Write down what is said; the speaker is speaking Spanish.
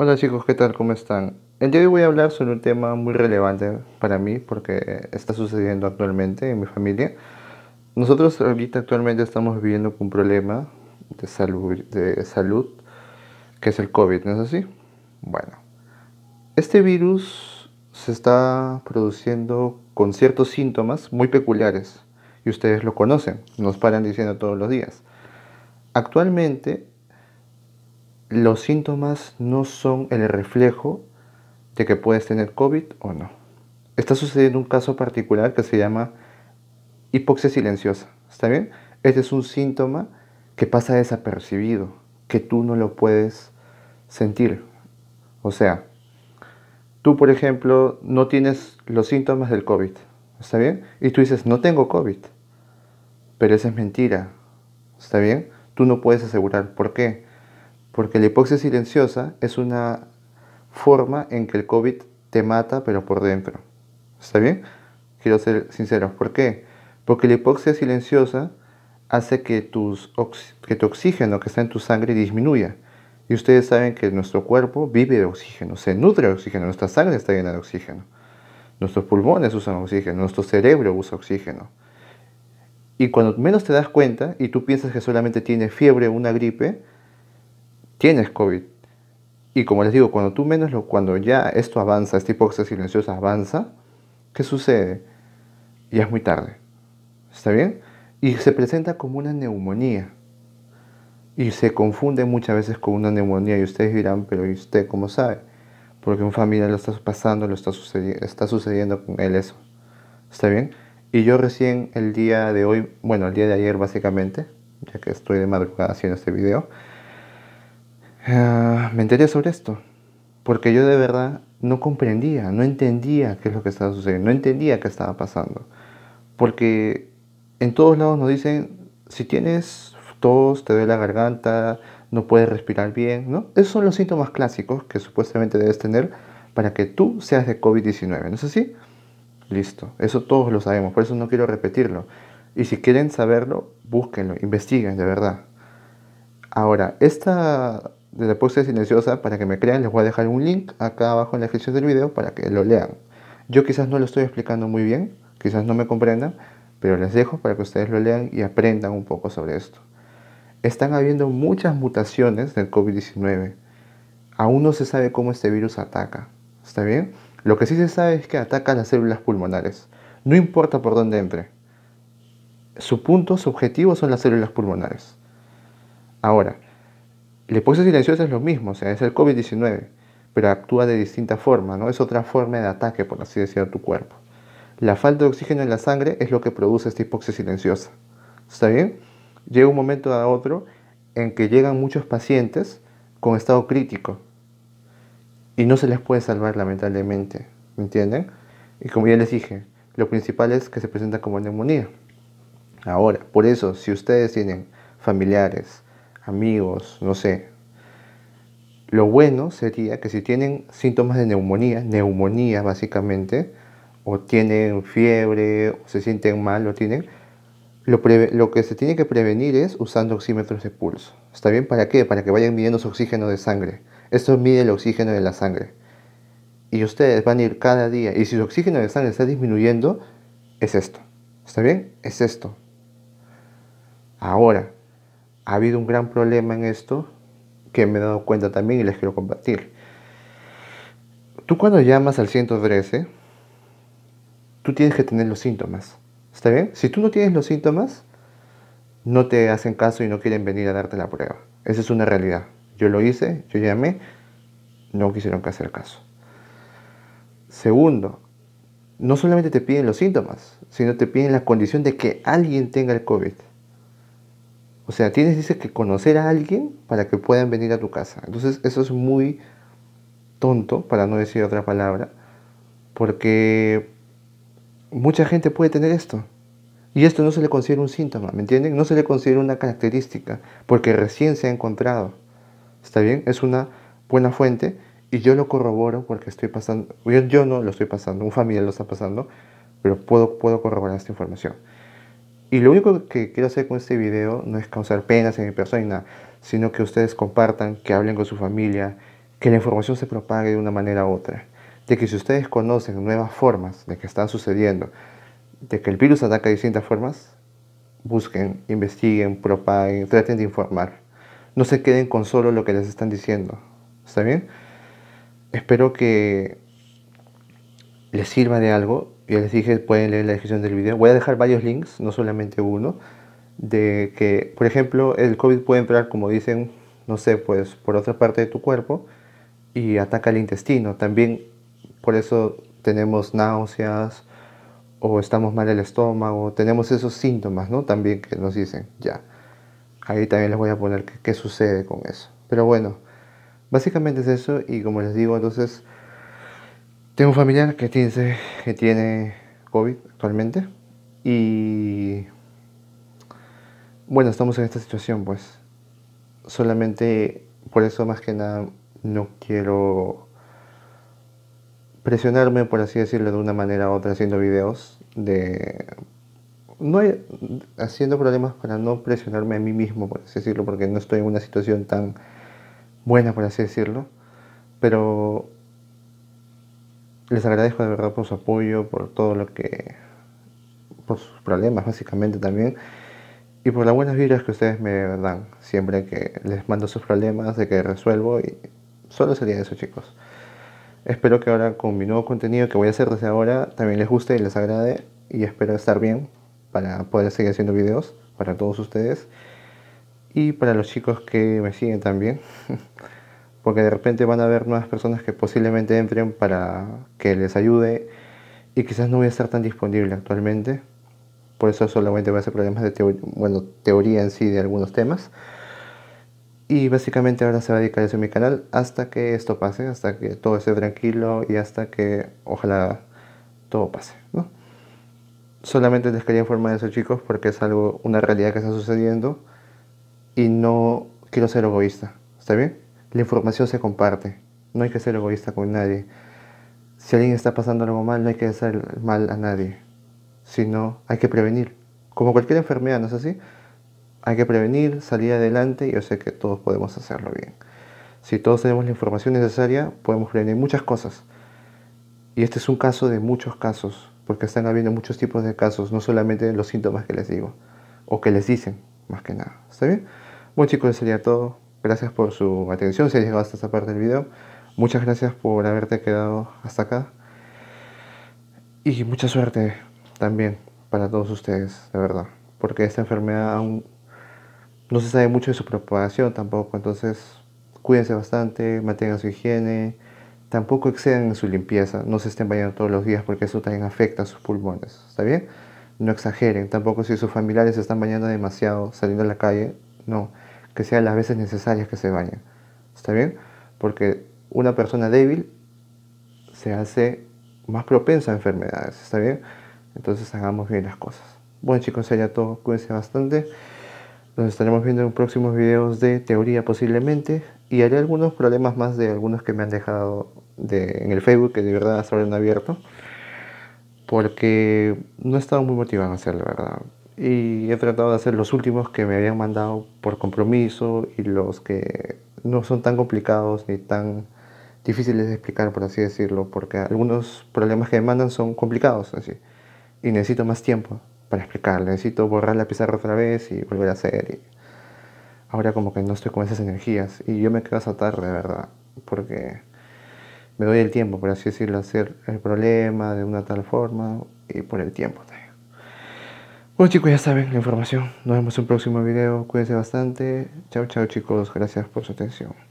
Hola chicos, ¿qué tal? ¿Cómo están? El día de hoy voy a hablar sobre un tema muy relevante para mí porque está sucediendo actualmente en mi familia. Nosotros ahorita actualmente estamos viviendo con un problema de salud, de salud que es el COVID, ¿no es así? Bueno, este virus se está produciendo con ciertos síntomas muy peculiares y ustedes lo conocen, nos paran diciendo todos los días. Actualmente los síntomas no son el reflejo de que puedes tener COVID o no. Está sucediendo un caso particular que se llama hipoxia silenciosa. ¿Está bien? Este es un síntoma que pasa desapercibido, que tú no lo puedes sentir. O sea, tú, por ejemplo, no tienes los síntomas del COVID. ¿Está bien? Y tú dices, no tengo COVID. Pero esa es mentira. ¿Está bien? Tú no puedes asegurar. ¿Por qué? Porque la hipoxia silenciosa es una forma en que el COVID te mata, pero por dentro. ¿Está bien? Quiero ser sincero. ¿Por qué? Porque la hipoxia silenciosa hace que, tus que tu oxígeno que está en tu sangre disminuya. Y ustedes saben que nuestro cuerpo vive de oxígeno, se nutre de oxígeno, nuestra sangre está llena de oxígeno. Nuestros pulmones usan oxígeno, nuestro cerebro usa oxígeno. Y cuando menos te das cuenta y tú piensas que solamente tiene fiebre o una gripe, tienes COVID. Y como les digo, cuando tú menos lo, cuando ya esto avanza, esta hipoxia silenciosa avanza, ¿qué sucede? Ya es muy tarde. ¿Está bien? Y se presenta como una neumonía. Y se confunde muchas veces con una neumonía. Y ustedes dirán, pero ¿y usted cómo sabe? Porque un familiar lo está pasando, lo está, sucediendo está sucediendo con él eso. ¿Está bien? Y yo recién el día de hoy, bueno, el día de ayer básicamente, ya que estoy de madrugada haciendo este video, Ah, me enteré sobre esto, porque yo de verdad no comprendía, no entendía qué es lo que estaba sucediendo, no entendía qué estaba pasando, porque en todos lados nos dicen, si tienes tos, te duele la garganta, no puedes respirar bien, ¿no? Esos son los síntomas clásicos que supuestamente debes tener para que tú seas de COVID-19, ¿no es así? Listo, eso todos lo sabemos, por eso no quiero repetirlo. Y si quieren saberlo, búsquenlo, investiguen de verdad. Ahora, esta de la silenciosa para que me crean, les voy a dejar un link acá abajo en la descripción del video para que lo lean. Yo quizás no lo estoy explicando muy bien, quizás no me comprendan, pero les dejo para que ustedes lo lean y aprendan un poco sobre esto. Están habiendo muchas mutaciones del COVID-19. Aún no se sabe cómo este virus ataca, ¿está bien? Lo que sí se sabe es que ataca las células pulmonares, no importa por dónde entre. Su punto, su objetivo son las células pulmonares. Ahora, la hipoxia silenciosa es lo mismo, o sea, es el COVID-19, pero actúa de distinta forma, ¿no? Es otra forma de ataque, por así decirlo, a tu cuerpo. La falta de oxígeno en la sangre es lo que produce esta hipoxia silenciosa. ¿Está bien? Llega un momento a otro en que llegan muchos pacientes con estado crítico y no se les puede salvar lamentablemente, ¿me entienden? Y como ya les dije, lo principal es que se presenta como neumonía. Ahora, por eso, si ustedes tienen familiares, amigos, no sé. Lo bueno sería que si tienen síntomas de neumonía, neumonía básicamente, o tienen fiebre, o se sienten mal, lo tienen, lo, que se tiene que prevenir es usando oxímetros de pulso. ¿Está bien? ¿Para qué? Para que vayan midiendo su oxígeno de sangre. Esto mide el oxígeno de la sangre. Y ustedes van a ir cada día. Y si su oxígeno de sangre está disminuyendo, es esto. ¿Está bien? Es esto. Ahora, ha habido un gran problema en esto que me he dado cuenta también y les quiero compartir. Tú cuando llamas al 113, tú tienes que tener los síntomas. ¿Está bien? Si tú no tienes los síntomas, no te hacen caso y no quieren venir a darte la prueba. Esa es una realidad. Yo lo hice, yo llamé, no quisieron que hacer caso. Segundo, no solamente te piden los síntomas, sino te piden la condición de que alguien tenga el COVID. O sea, tienes, dice, que conocer a alguien para que puedan venir a tu casa. Entonces, eso es muy tonto, para no decir otra palabra, porque mucha gente puede tener esto. Y esto no se le considera un síntoma, ¿me entienden? No se le considera una característica, porque recién se ha encontrado. ¿Está bien? Es una buena fuente y yo lo corroboro porque estoy pasando, yo, yo no lo estoy pasando, un familiar lo está pasando, pero puedo, puedo corroborar esta información. Y lo único que quiero hacer con este video no es causar penas en mi persona, sino que ustedes compartan, que hablen con su familia, que la información se propague de una manera u otra. De que si ustedes conocen nuevas formas de que están sucediendo, de que el virus ataca de distintas formas, busquen, investiguen, propaguen, traten de informar. No se queden con solo lo que les están diciendo. ¿Está bien? Espero que les sirva de algo ya les dije, pueden leer la descripción del video. Voy a dejar varios links, no solamente uno, de que, por ejemplo, el COVID puede entrar, como dicen, no sé, pues por otra parte de tu cuerpo y ataca el intestino. También por eso tenemos náuseas o estamos mal el estómago, tenemos esos síntomas, ¿no? También que nos dicen, ya. Ahí también les voy a poner qué sucede con eso. Pero bueno, básicamente es eso y como les digo, entonces tengo un familiar que tiene, que tiene COVID actualmente y bueno, estamos en esta situación pues. Solamente por eso más que nada no quiero presionarme, por así decirlo, de una manera u otra haciendo videos de... No haciendo problemas para no presionarme a mí mismo, por así decirlo, porque no estoy en una situación tan buena, por así decirlo. Pero les agradezco de verdad por su apoyo, por todo lo que, por sus problemas básicamente también, y por las buenas vibras que ustedes me dan, siempre que les mando sus problemas, de que resuelvo, y solo sería eso chicos. Espero que ahora con mi nuevo contenido que voy a hacer desde ahora también les guste y les agrade, y espero estar bien para poder seguir haciendo videos para todos ustedes y para los chicos que me siguen también. porque de repente van a haber nuevas personas que posiblemente entren para que les ayude y quizás no voy a estar tan disponible actualmente. Por eso solamente voy a hacer problemas de teoría, bueno, teoría en sí de algunos temas. Y básicamente ahora se va a dedicar eso en mi canal hasta que esto pase, hasta que todo esté tranquilo y hasta que ojalá todo pase. Solamente les quería informar de eso chicos porque es algo, una realidad que está sucediendo y no quiero ser egoísta. ¿Está bien? La información se comparte. No hay que ser egoísta con nadie. Si alguien está pasando algo mal, no hay que hacer mal a nadie. Sino hay que prevenir. Como cualquier enfermedad, ¿no es así? Hay que prevenir, salir adelante y yo sé que todos podemos hacerlo bien. Si todos tenemos la información necesaria, podemos prevenir muchas cosas. Y este es un caso de muchos casos, porque están habiendo muchos tipos de casos, no solamente los síntomas que les digo, o que les dicen, más que nada. ¿Está bien? Bueno chicos, sería todo. Gracias por su atención si ha llegado hasta esta parte del video. Muchas gracias por haberte quedado hasta acá. Y mucha suerte también para todos ustedes, de verdad. Porque esta enfermedad aún no se sabe mucho de su propagación tampoco. Entonces, cuídense bastante, mantengan su higiene. Tampoco excedan en su limpieza. No se estén bañando todos los días porque eso también afecta a sus pulmones. ¿Está bien? No exageren. Tampoco si sus familiares se están bañando demasiado saliendo a la calle. No que sean las veces necesarias que se bañen. ¿Está bien? Porque una persona débil se hace más propensa a enfermedades. ¿Está bien? Entonces hagamos bien las cosas. Bueno chicos, sería todo. Cuídense bastante. Nos estaremos viendo en próximos videos de teoría posiblemente. Y haré algunos problemas más de algunos que me han dejado de, en el Facebook, que de verdad solo han abierto. Porque no he estado muy motivado a hacerlo, la verdad y he tratado de hacer los últimos que me habían mandado por compromiso y los que no son tan complicados ni tan difíciles de explicar, por así decirlo, porque algunos problemas que me mandan son complicados, así, y necesito más tiempo para explicar, necesito borrar la pizarra otra vez y volver a hacer. ahora como que no estoy con esas energías y yo me quedo hasta tarde, de verdad, porque me doy el tiempo, por así decirlo, hacer el problema de una tal forma y por el tiempo también. Bueno chicos, ya saben la información. Nos vemos en un próximo video. Cuídense bastante. Chao, chao chicos. Gracias por su atención.